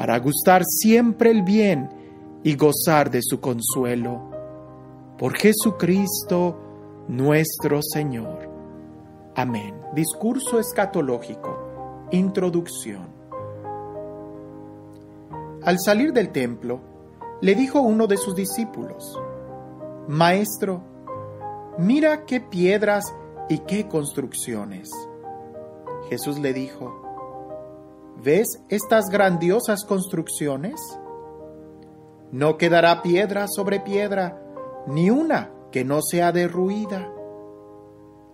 para gustar siempre el bien y gozar de su consuelo. Por Jesucristo nuestro Señor. Amén. Discurso escatológico. Introducción. Al salir del templo, le dijo uno de sus discípulos, Maestro, mira qué piedras y qué construcciones. Jesús le dijo, ¿Ves estas grandiosas construcciones? No quedará piedra sobre piedra, ni una que no sea derruida.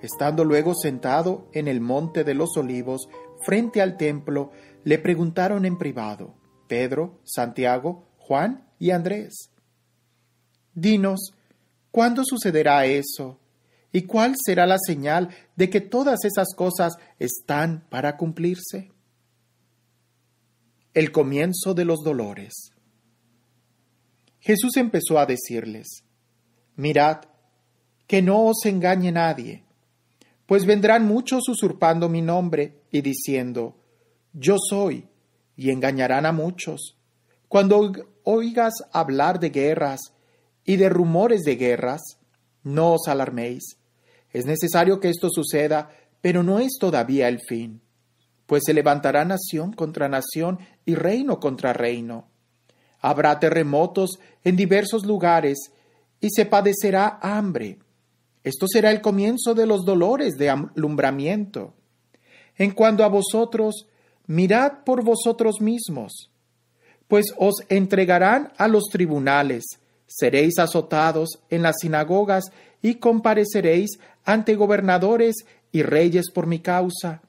Estando luego sentado en el monte de los olivos, frente al templo, le preguntaron en privado, Pedro, Santiago, Juan y Andrés, Dinos, ¿cuándo sucederá eso? ¿Y cuál será la señal de que todas esas cosas están para cumplirse? El comienzo de los dolores. Jesús empezó a decirles, Mirad, que no os engañe nadie, pues vendrán muchos usurpando mi nombre y diciendo, Yo soy, y engañarán a muchos. Cuando oigas hablar de guerras y de rumores de guerras, no os alarméis. Es necesario que esto suceda, pero no es todavía el fin pues se levantará nación contra nación y reino contra reino. Habrá terremotos en diversos lugares y se padecerá hambre. Esto será el comienzo de los dolores de alumbramiento. En cuanto a vosotros, mirad por vosotros mismos, pues os entregarán a los tribunales, seréis azotados en las sinagogas y compareceréis ante gobernadores y reyes por mi causa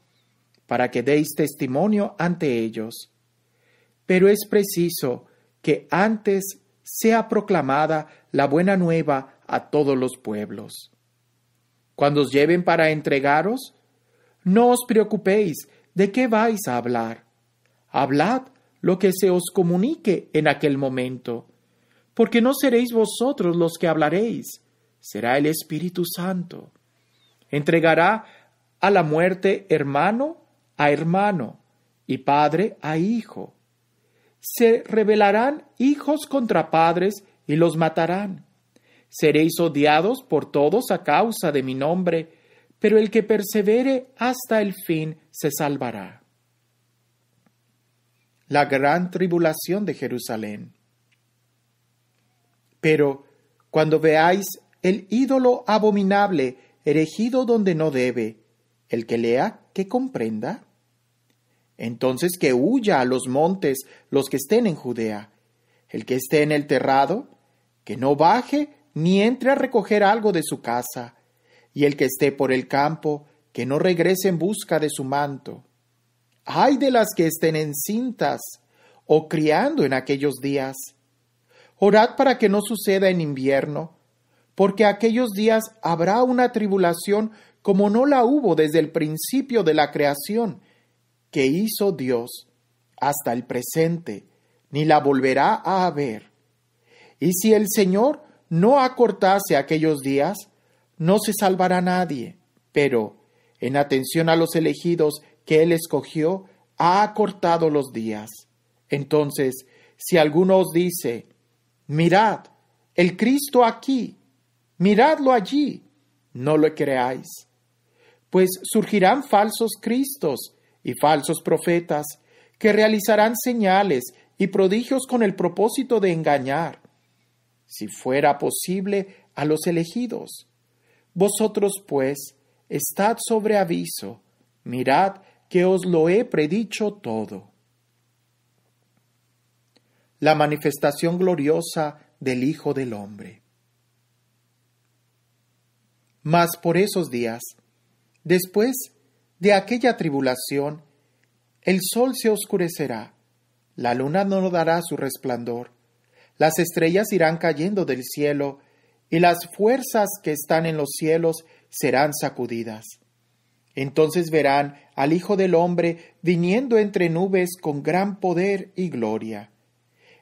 para que deis testimonio ante ellos. Pero es preciso que antes sea proclamada la buena nueva a todos los pueblos. Cuando os lleven para entregaros, no os preocupéis de qué vais a hablar. Hablad lo que se os comunique en aquel momento, porque no seréis vosotros los que hablaréis, será el Espíritu Santo. Entregará a la muerte hermano a hermano y padre a hijo. Se rebelarán hijos contra padres y los matarán. Seréis odiados por todos a causa de mi nombre, pero el que persevere hasta el fin se salvará. La gran tribulación de Jerusalén. Pero cuando veáis el ídolo abominable erigido donde no debe, el que lea, que comprenda. Entonces que huya a los montes los que estén en Judea. El que esté en el terrado, que no baje ni entre a recoger algo de su casa. Y el que esté por el campo, que no regrese en busca de su manto. Ay de las que estén encintas o criando en aquellos días. Orad para que no suceda en invierno, porque aquellos días habrá una tribulación como no la hubo desde el principio de la creación que hizo Dios hasta el presente, ni la volverá a haber. Y si el Señor no acortase aquellos días, no se salvará nadie, pero, en atención a los elegidos que Él escogió, ha acortado los días. Entonces, si alguno os dice, mirad, el Cristo aquí, miradlo allí, no lo creáis, pues surgirán falsos Cristos y falsos profetas, que realizarán señales y prodigios con el propósito de engañar, si fuera posible, a los elegidos. Vosotros, pues, estad sobre aviso, mirad que os lo he predicho todo. La manifestación gloriosa del Hijo del Hombre. Mas por esos días, después de aquella tribulación, el sol se oscurecerá, la luna no dará su resplandor, las estrellas irán cayendo del cielo, y las fuerzas que están en los cielos serán sacudidas. Entonces verán al Hijo del Hombre viniendo entre nubes con gran poder y gloria.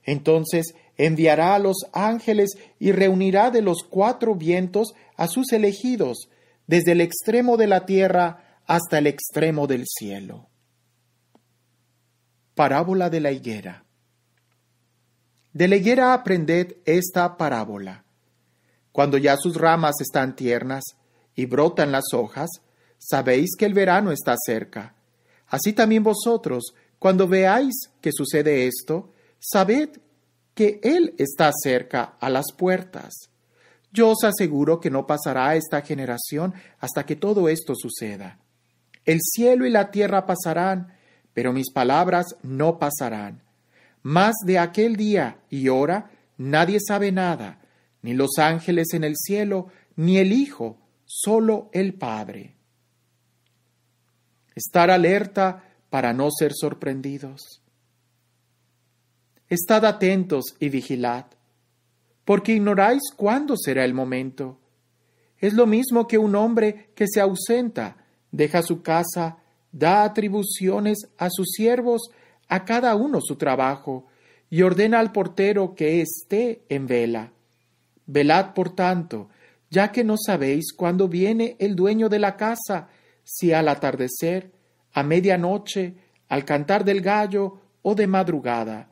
Entonces enviará a los ángeles y reunirá de los cuatro vientos a sus elegidos, desde el extremo de la tierra hasta el extremo del cielo. Parábola de la higuera. De la higuera aprended esta parábola. Cuando ya sus ramas están tiernas y brotan las hojas, sabéis que el verano está cerca. Así también vosotros, cuando veáis que sucede esto, sabed que Él está cerca a las puertas. Yo os aseguro que no pasará esta generación hasta que todo esto suceda. El cielo y la tierra pasarán, pero mis palabras no pasarán. Más de aquel día y hora nadie sabe nada, ni los ángeles en el cielo, ni el Hijo, solo el Padre. Estar alerta para no ser sorprendidos. Estad atentos y vigilad, porque ignoráis cuándo será el momento. Es lo mismo que un hombre que se ausenta deja su casa, da atribuciones a sus siervos, a cada uno su trabajo, y ordena al portero que esté en vela. Velad, por tanto, ya que no sabéis cuándo viene el dueño de la casa, si al atardecer, a medianoche, al cantar del gallo o de madrugada.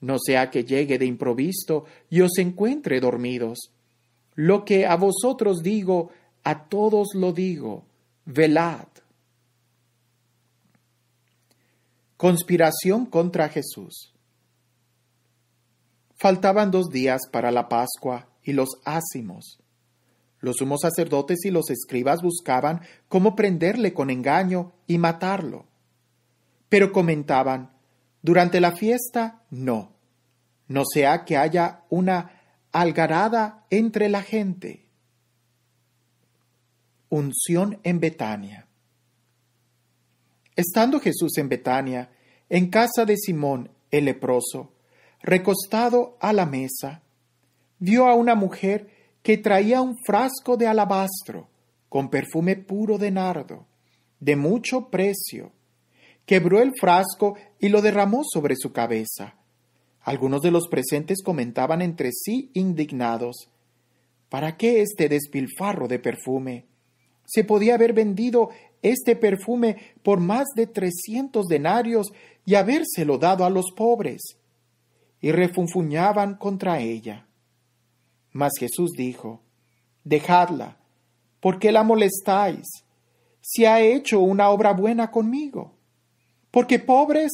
No sea que llegue de improviso y os encuentre dormidos. Lo que a vosotros digo, a todos lo digo velad. Conspiración contra Jesús. Faltaban dos días para la Pascua y los ácimos. Los sumos sacerdotes y los escribas buscaban cómo prenderle con engaño y matarlo. Pero comentaban, durante la fiesta no, no sea que haya una algarada entre la gente. Unción en Betania. Estando Jesús en Betania, en casa de Simón el leproso, recostado a la mesa, vio a una mujer que traía un frasco de alabastro con perfume puro de nardo, de mucho precio. Quebró el frasco y lo derramó sobre su cabeza. Algunos de los presentes comentaban entre sí indignados, ¿Para qué este despilfarro de perfume? Se podía haber vendido este perfume por más de trescientos denarios y habérselo dado a los pobres. Y refunfuñaban contra ella. Mas Jesús dijo, Dejadla, ¿por qué la molestáis? Si ha hecho una obra buena conmigo. Porque pobres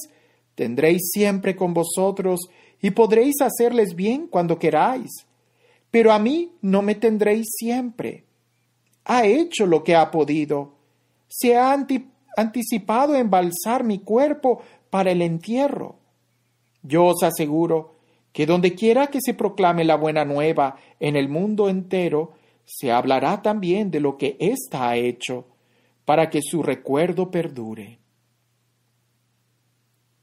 tendréis siempre con vosotros y podréis hacerles bien cuando queráis. Pero a mí no me tendréis siempre ha hecho lo que ha podido. Se ha anticipado embalsar mi cuerpo para el entierro. Yo os aseguro que donde quiera que se proclame la buena nueva en el mundo entero, se hablará también de lo que ésta ha hecho, para que su recuerdo perdure.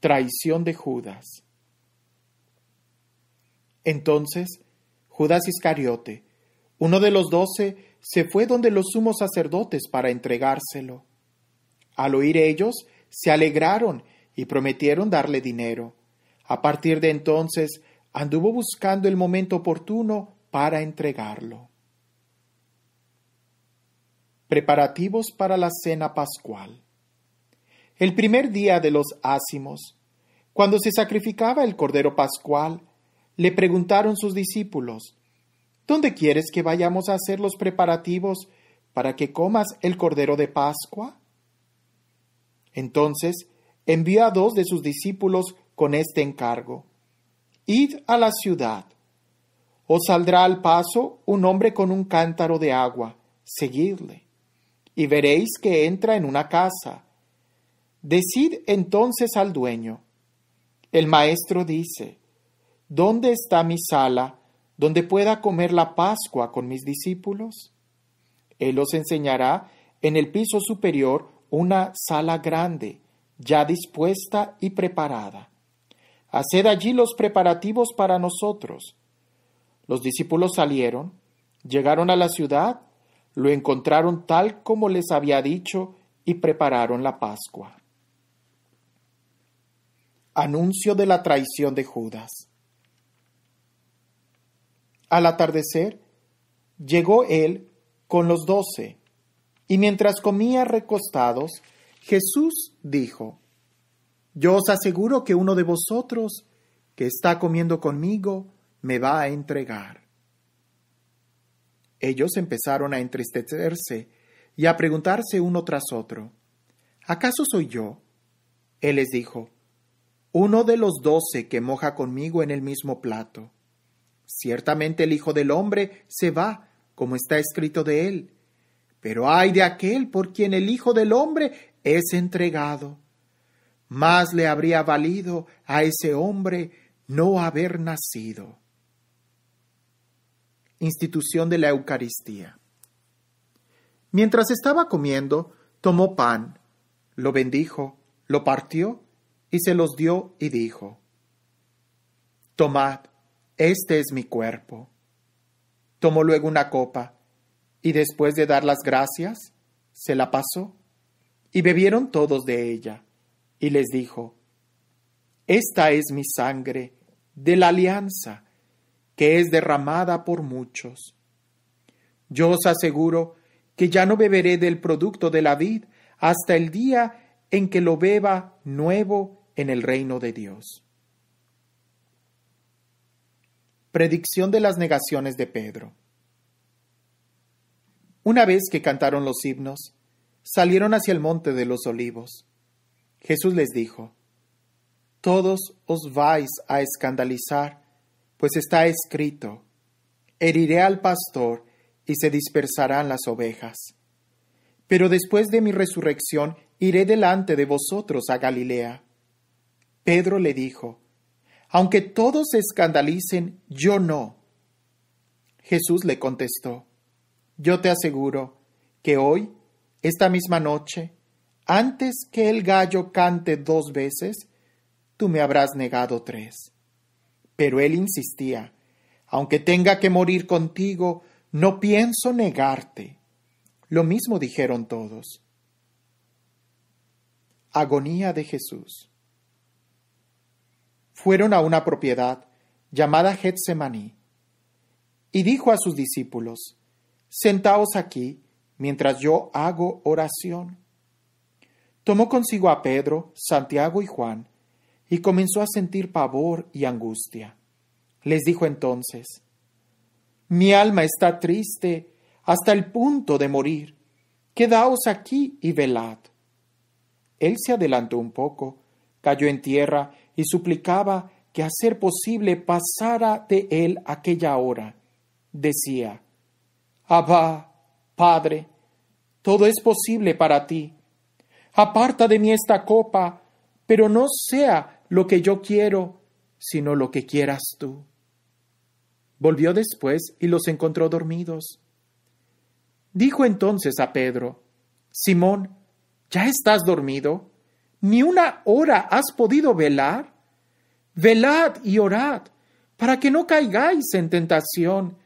Traición de Judas. Entonces, Judas Iscariote, uno de los doce, se fue donde los sumos sacerdotes para entregárselo. Al oír ellos, se alegraron y prometieron darle dinero. A partir de entonces, anduvo buscando el momento oportuno para entregarlo. Preparativos para la cena pascual. El primer día de los ácimos, cuando se sacrificaba el cordero pascual, le preguntaron sus discípulos, ¿Dónde quieres que vayamos a hacer los preparativos para que comas el Cordero de Pascua? Entonces envió a dos de sus discípulos con este encargo. Id a la ciudad. Os saldrá al paso un hombre con un cántaro de agua. Seguidle. Y veréis que entra en una casa. Decid entonces al dueño. El maestro dice, ¿Dónde está mi sala? donde pueda comer la Pascua con mis discípulos? Él os enseñará en el piso superior una sala grande, ya dispuesta y preparada. Haced allí los preparativos para nosotros. Los discípulos salieron, llegaron a la ciudad, lo encontraron tal como les había dicho y prepararon la Pascua. Anuncio de la traición de Judas. Al atardecer, llegó él con los doce, y mientras comía recostados, Jesús dijo, Yo os aseguro que uno de vosotros que está comiendo conmigo me va a entregar. Ellos empezaron a entristecerse y a preguntarse uno tras otro, ¿acaso soy yo? Él les dijo, uno de los doce que moja conmigo en el mismo plato. Ciertamente el Hijo del Hombre se va, como está escrito de él. Pero ay de aquel por quien el Hijo del Hombre es entregado. Más le habría valido a ese hombre no haber nacido. Institución de la Eucaristía. Mientras estaba comiendo, tomó pan, lo bendijo, lo partió y se los dio y dijo, Tomad, este es mi cuerpo. Tomó luego una copa, y después de dar las gracias, se la pasó, y bebieron todos de ella, y les dijo, Esta es mi sangre de la alianza, que es derramada por muchos. Yo os aseguro que ya no beberé del producto de la vid hasta el día en que lo beba nuevo en el reino de Dios. Predicción de las negaciones de Pedro. Una vez que cantaron los himnos, salieron hacia el monte de los olivos. Jesús les dijo, Todos os vais a escandalizar, pues está escrito, heriré al pastor y se dispersarán las ovejas. Pero después de mi resurrección iré delante de vosotros a Galilea. Pedro le dijo, aunque todos se escandalicen, yo no. Jesús le contestó, Yo te aseguro que hoy, esta misma noche, antes que el gallo cante dos veces, tú me habrás negado tres. Pero él insistía, aunque tenga que morir contigo, no pienso negarte. Lo mismo dijeron todos. Agonía de Jesús fueron a una propiedad llamada Getsemaní. Y dijo a sus discípulos, Sentaos aquí mientras yo hago oración. Tomó consigo a Pedro, Santiago y Juan, y comenzó a sentir pavor y angustia. Les dijo entonces, Mi alma está triste hasta el punto de morir. Quedaos aquí y velad. Él se adelantó un poco, cayó en tierra y suplicaba que a ser posible pasara de él aquella hora. Decía, Abba, Padre, todo es posible para ti. Aparta de mí esta copa, pero no sea lo que yo quiero, sino lo que quieras tú. Volvió después y los encontró dormidos. Dijo entonces a Pedro, Simón, ¿ya estás dormido? ni una hora has podido velar? Velad y orad, para que no caigáis en tentación,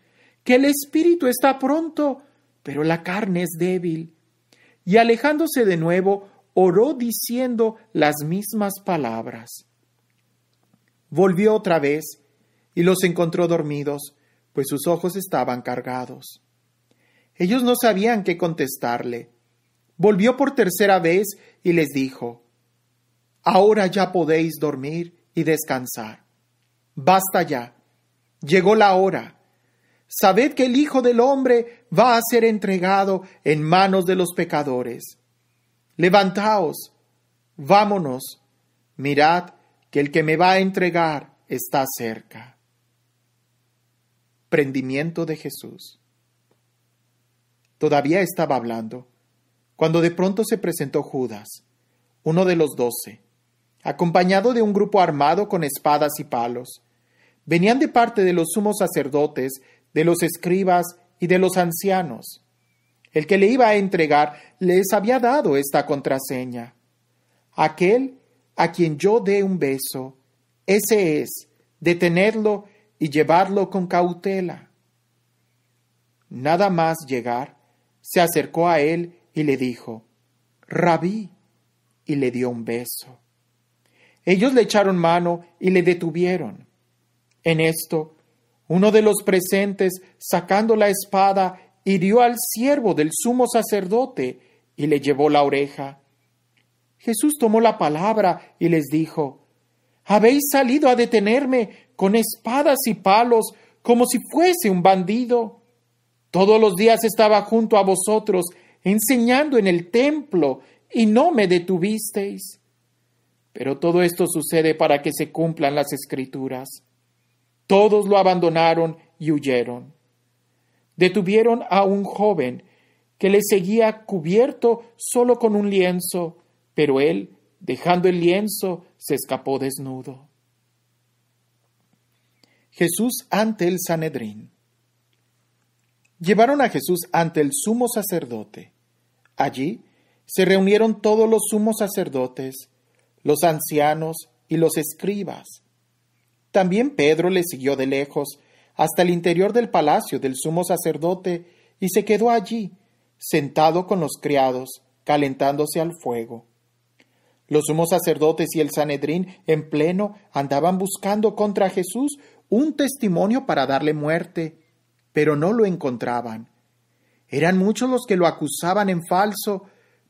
que el espíritu está pronto, pero la carne es débil. Y alejándose de nuevo, oró diciendo las mismas palabras. Volvió otra vez y los encontró dormidos, pues sus ojos estaban cargados. Ellos no sabían qué contestarle. Volvió por tercera vez y les dijo, Ahora ya podéis dormir y descansar. Basta ya. Llegó la hora. Sabed que el Hijo del Hombre va a ser entregado en manos de los pecadores. Levantaos, vámonos, mirad que el que me va a entregar está cerca. Prendimiento de Jesús. Todavía estaba hablando, cuando de pronto se presentó Judas, uno de los doce, acompañado de un grupo armado con espadas y palos. Venían de parte de los sumos sacerdotes, de los escribas y de los ancianos. El que le iba a entregar les había dado esta contraseña. Aquel a quien yo dé un beso, ese es, detenerlo y llevarlo con cautela. Nada más llegar, se acercó a él y le dijo, Rabí, y le dio un beso. Ellos le echaron mano y le detuvieron. En esto, uno de los presentes, sacando la espada, hirió al siervo del sumo sacerdote y le llevó la oreja. Jesús tomó la palabra y les dijo, Habéis salido a detenerme con espadas y palos, como si fuese un bandido. Todos los días estaba junto a vosotros, enseñando en el templo, y no me detuvisteis. Pero todo esto sucede para que se cumplan las escrituras. Todos lo abandonaron y huyeron. Detuvieron a un joven que le seguía cubierto solo con un lienzo, pero él, dejando el lienzo, se escapó desnudo. Jesús ante el Sanedrín. Llevaron a Jesús ante el sumo sacerdote. Allí se reunieron todos los sumos sacerdotes los ancianos y los escribas. También Pedro le siguió de lejos hasta el interior del palacio del sumo sacerdote y se quedó allí, sentado con los criados, calentándose al fuego. Los sumos sacerdotes y el Sanedrín en pleno andaban buscando contra Jesús un testimonio para darle muerte, pero no lo encontraban. Eran muchos los que lo acusaban en falso,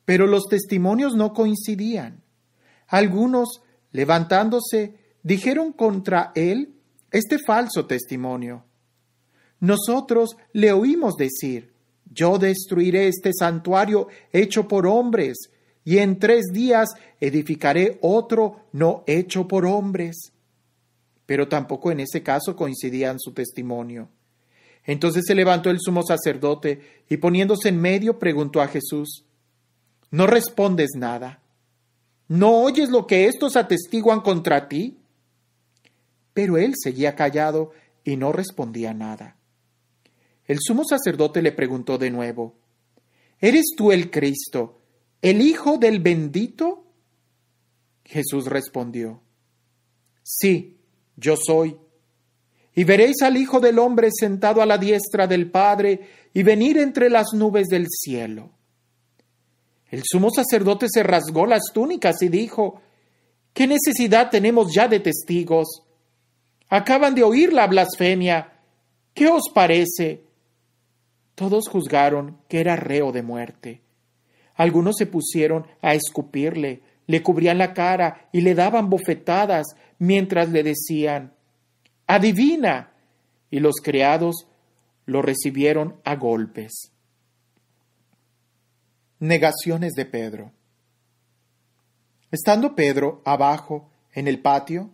pero los testimonios no coincidían. Algunos, levantándose, dijeron contra él este falso testimonio. Nosotros le oímos decir, yo destruiré este santuario hecho por hombres, y en tres días edificaré otro no hecho por hombres. Pero tampoco en ese caso coincidían su testimonio. Entonces se levantó el sumo sacerdote y poniéndose en medio preguntó a Jesús, No respondes nada. ¿No oyes lo que estos atestiguan contra ti? Pero él seguía callado y no respondía nada. El sumo sacerdote le preguntó de nuevo, ¿Eres tú el Cristo, el Hijo del bendito? Jesús respondió, Sí, yo soy. Y veréis al Hijo del hombre sentado a la diestra del Padre y venir entre las nubes del cielo. El sumo sacerdote se rasgó las túnicas y dijo, ¿qué necesidad tenemos ya de testigos? Acaban de oír la blasfemia. ¿Qué os parece? Todos juzgaron que era reo de muerte. Algunos se pusieron a escupirle, le cubrían la cara y le daban bofetadas mientras le decían, Adivina. Y los criados lo recibieron a golpes. Negaciones de Pedro. Estando Pedro abajo en el patio,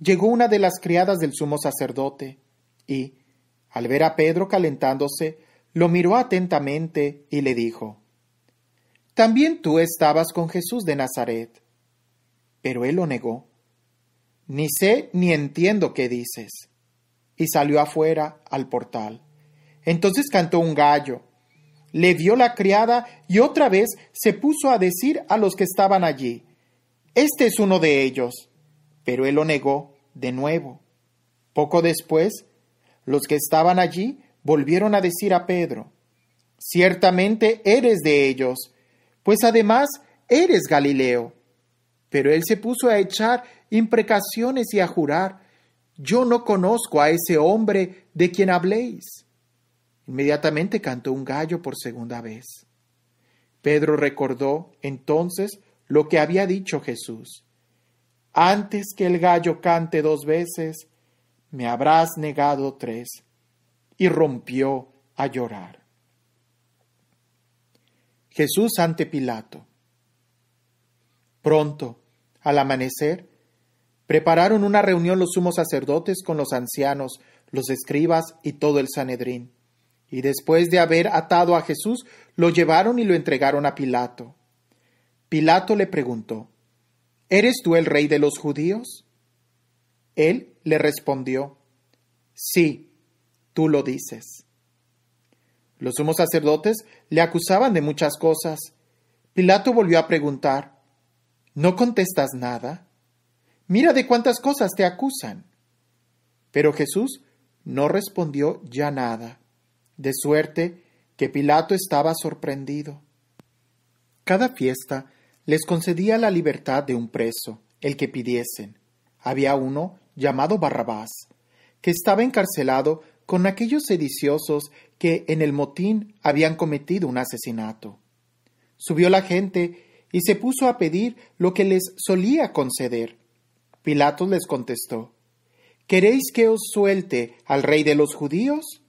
llegó una de las criadas del sumo sacerdote, y, al ver a Pedro calentándose, lo miró atentamente y le dijo, También tú estabas con Jesús de Nazaret. Pero él lo negó. Ni sé ni entiendo qué dices. Y salió afuera al portal. Entonces cantó un gallo, le dio la criada y otra vez se puso a decir a los que estaban allí, Este es uno de ellos. Pero él lo negó de nuevo. Poco después, los que estaban allí volvieron a decir a Pedro, Ciertamente eres de ellos, pues además eres Galileo. Pero él se puso a echar imprecaciones y a jurar, Yo no conozco a ese hombre de quien habléis. Inmediatamente cantó un gallo por segunda vez. Pedro recordó entonces lo que había dicho Jesús. Antes que el gallo cante dos veces, me habrás negado tres. Y rompió a llorar. Jesús ante Pilato. Pronto, al amanecer, prepararon una reunión los sumos sacerdotes con los ancianos, los escribas y todo el Sanedrín y después de haber atado a Jesús, lo llevaron y lo entregaron a Pilato. Pilato le preguntó, ¿Eres tú el rey de los judíos? Él le respondió, Sí, tú lo dices. Los sumos sacerdotes le acusaban de muchas cosas. Pilato volvió a preguntar, ¿No contestas nada? Mira de cuántas cosas te acusan. Pero Jesús no respondió ya nada de suerte que Pilato estaba sorprendido. Cada fiesta les concedía la libertad de un preso, el que pidiesen. Había uno llamado Barrabás, que estaba encarcelado con aquellos sediciosos que en el motín habían cometido un asesinato. Subió la gente y se puso a pedir lo que les solía conceder. Pilato les contestó, ¿Queréis que os suelte al rey de los judíos?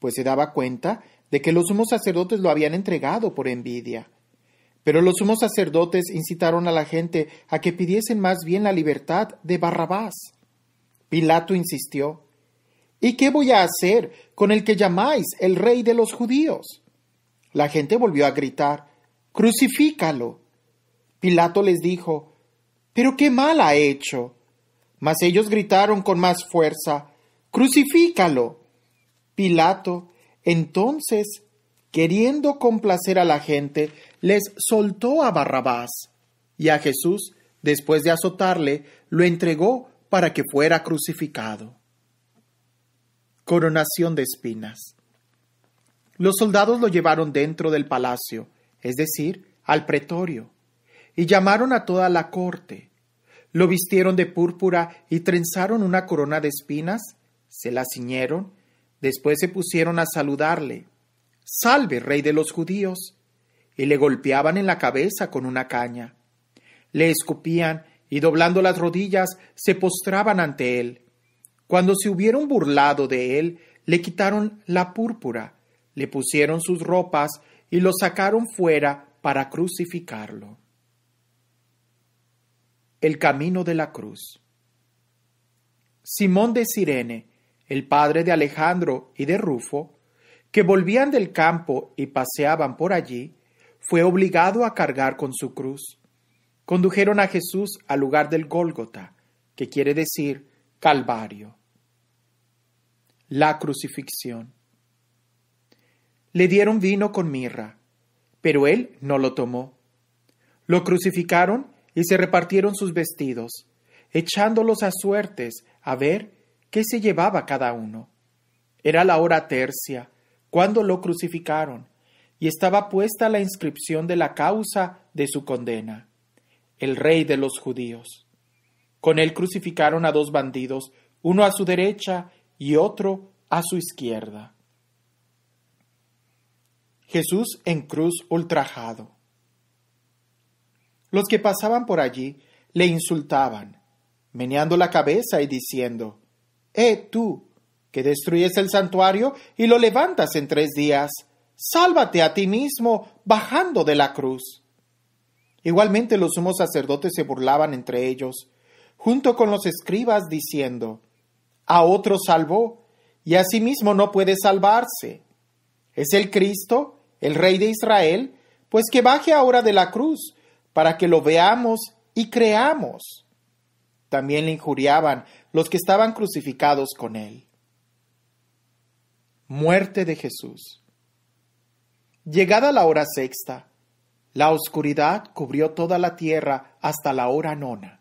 pues se daba cuenta de que los sumos sacerdotes lo habían entregado por envidia. Pero los sumos sacerdotes incitaron a la gente a que pidiesen más bien la libertad de Barrabás. Pilato insistió, ¿Y qué voy a hacer con el que llamáis el rey de los judíos? La gente volvió a gritar, Crucifícalo. Pilato les dijo, ¿Pero qué mal ha hecho? Mas ellos gritaron con más fuerza, Crucifícalo. Pilato, entonces, queriendo complacer a la gente, les soltó a Barrabás y a Jesús, después de azotarle, lo entregó para que fuera crucificado. Coronación de espinas. Los soldados lo llevaron dentro del palacio, es decir, al pretorio, y llamaron a toda la corte. Lo vistieron de púrpura y trenzaron una corona de espinas, se la ciñeron Después se pusieron a saludarle, Salve, rey de los judíos, y le golpeaban en la cabeza con una caña. Le escupían y doblando las rodillas se postraban ante él. Cuando se hubieron burlado de él, le quitaron la púrpura, le pusieron sus ropas y lo sacaron fuera para crucificarlo. El camino de la cruz. Simón de Sirene el padre de Alejandro y de Rufo, que volvían del campo y paseaban por allí, fue obligado a cargar con su cruz. Condujeron a Jesús al lugar del Gólgota, que quiere decir Calvario. La crucifixión. Le dieron vino con mirra, pero él no lo tomó. Lo crucificaron y se repartieron sus vestidos, echándolos a suertes a ver ¿Qué se llevaba cada uno? Era la hora tercia, cuando lo crucificaron, y estaba puesta la inscripción de la causa de su condena, el rey de los judíos. Con él crucificaron a dos bandidos, uno a su derecha y otro a su izquierda. Jesús en cruz ultrajado. Los que pasaban por allí le insultaban, meneando la cabeza y diciendo, eh tú, que destruyes el santuario y lo levantas en tres días, sálvate a ti mismo bajando de la cruz. Igualmente los sumos sacerdotes se burlaban entre ellos, junto con los escribas, diciendo, A otro salvó, y a sí mismo no puede salvarse. ¿Es el Cristo, el Rey de Israel? Pues que baje ahora de la cruz, para que lo veamos y creamos. También le injuriaban, los que estaban crucificados con él. Muerte de Jesús. Llegada la hora sexta, la oscuridad cubrió toda la tierra hasta la hora nona.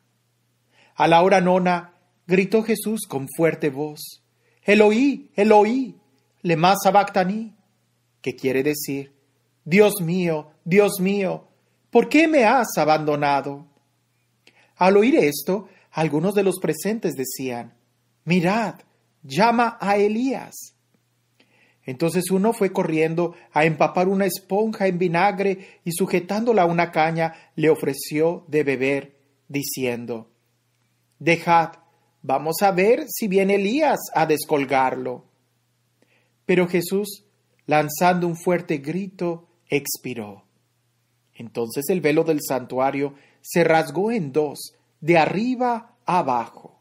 A la hora nona gritó Jesús con fuerte voz, Eloí, Eloí, más abactaní! que quiere decir, Dios mío, Dios mío, ¿por qué me has abandonado? Al oír esto, algunos de los presentes decían, Mirad, llama a Elías. Entonces uno fue corriendo a empapar una esponja en vinagre y sujetándola a una caña le ofreció de beber, diciendo, Dejad, vamos a ver si viene Elías a descolgarlo. Pero Jesús, lanzando un fuerte grito, expiró. Entonces el velo del santuario se rasgó en dos, de arriba abajo.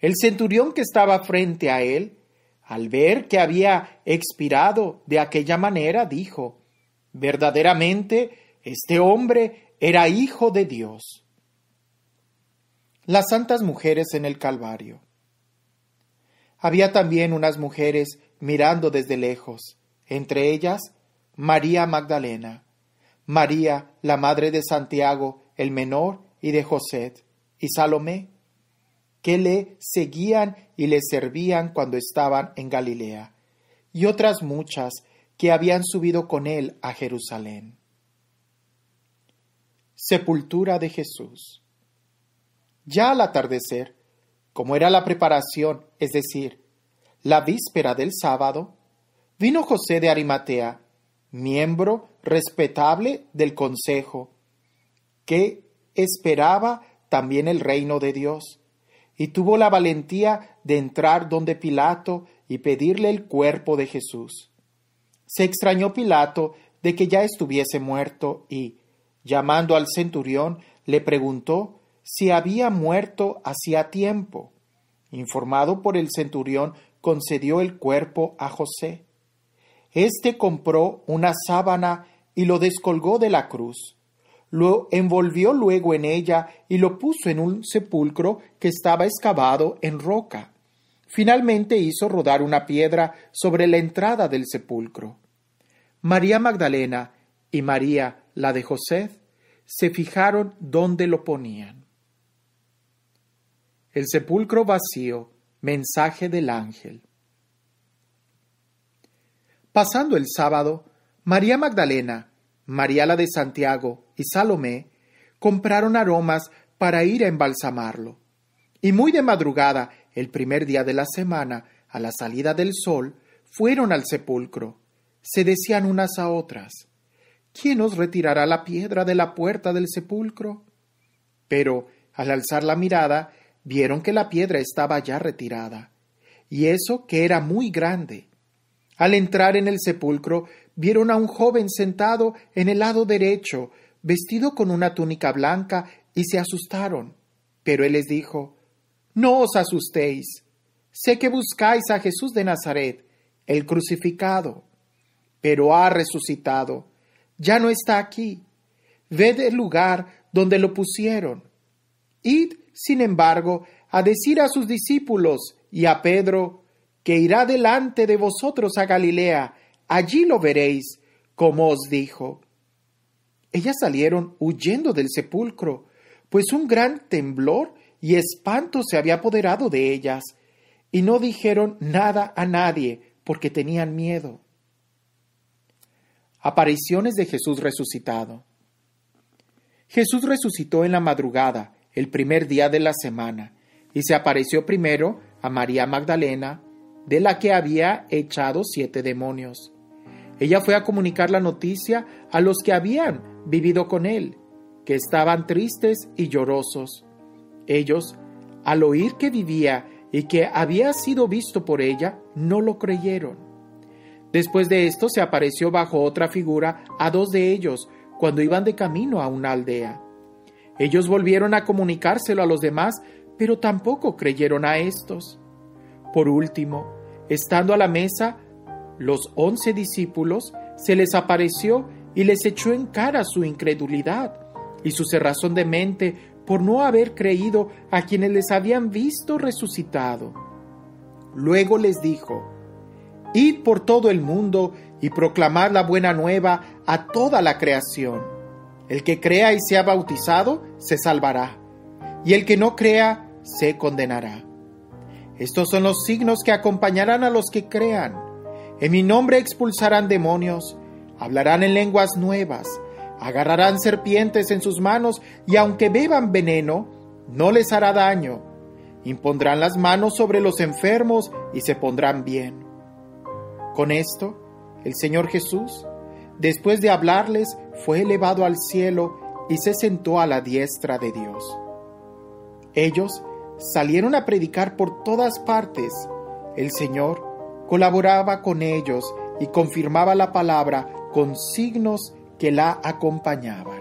El centurión que estaba frente a él, al ver que había expirado de aquella manera, dijo, verdaderamente este hombre era hijo de Dios. Las santas mujeres en el Calvario. Había también unas mujeres mirando desde lejos, entre ellas María Magdalena, María, la madre de Santiago el menor y de José y Salomé, que le seguían y le servían cuando estaban en Galilea, y otras muchas que habían subido con él a Jerusalén. Sepultura de Jesús. Ya al atardecer, como era la preparación, es decir, la víspera del sábado, vino José de Arimatea, miembro respetable del consejo, que esperaba también el reino de Dios, y tuvo la valentía de entrar donde Pilato y pedirle el cuerpo de Jesús. Se extrañó Pilato de que ya estuviese muerto y, llamando al centurión, le preguntó si había muerto hacía tiempo. Informado por el centurión, concedió el cuerpo a José. Este compró una sábana y lo descolgó de la cruz lo envolvió luego en ella y lo puso en un sepulcro que estaba excavado en roca. Finalmente hizo rodar una piedra sobre la entrada del sepulcro. María Magdalena y María, la de José, se fijaron dónde lo ponían. El sepulcro vacío, mensaje del ángel. Pasando el sábado, María Magdalena, Mariala de Santiago y Salomé compraron aromas para ir a embalsamarlo. Y muy de madrugada, el primer día de la semana, a la salida del sol, fueron al sepulcro. Se decían unas a otras, ¿quién os retirará la piedra de la puerta del sepulcro? Pero, al alzar la mirada, vieron que la piedra estaba ya retirada, y eso que era muy grande. Al entrar en el sepulcro, vieron a un joven sentado en el lado derecho, vestido con una túnica blanca, y se asustaron. Pero él les dijo, No os asustéis. Sé que buscáis a Jesús de Nazaret, el crucificado. Pero ha resucitado. Ya no está aquí. Ved el lugar donde lo pusieron. Id, sin embargo, a decir a sus discípulos y a Pedro, que irá delante de vosotros a Galilea, allí lo veréis, como os dijo. Ellas salieron huyendo del sepulcro, pues un gran temblor y espanto se había apoderado de ellas, y no dijeron nada a nadie, porque tenían miedo. Apariciones de Jesús resucitado. Jesús resucitó en la madrugada, el primer día de la semana, y se apareció primero a María Magdalena, de la que había echado siete demonios. Ella fue a comunicar la noticia a los que habían vivido con él, que estaban tristes y llorosos. Ellos, al oír que vivía y que había sido visto por ella, no lo creyeron. Después de esto se apareció bajo otra figura a dos de ellos cuando iban de camino a una aldea. Ellos volvieron a comunicárselo a los demás, pero tampoco creyeron a estos. Por último, Estando a la mesa, los once discípulos se les apareció y les echó en cara su incredulidad y su cerrazón de mente por no haber creído a quienes les habían visto resucitado. Luego les dijo, Id por todo el mundo y proclamad la buena nueva a toda la creación. El que crea y sea bautizado se salvará, y el que no crea se condenará. Estos son los signos que acompañarán a los que crean. En mi nombre expulsarán demonios, hablarán en lenguas nuevas, agarrarán serpientes en sus manos y aunque beban veneno, no les hará daño. Impondrán las manos sobre los enfermos y se pondrán bien. Con esto, el Señor Jesús, después de hablarles, fue elevado al cielo y se sentó a la diestra de Dios. Ellos salieron a predicar por todas partes. El Señor colaboraba con ellos y confirmaba la palabra con signos que la acompañaban.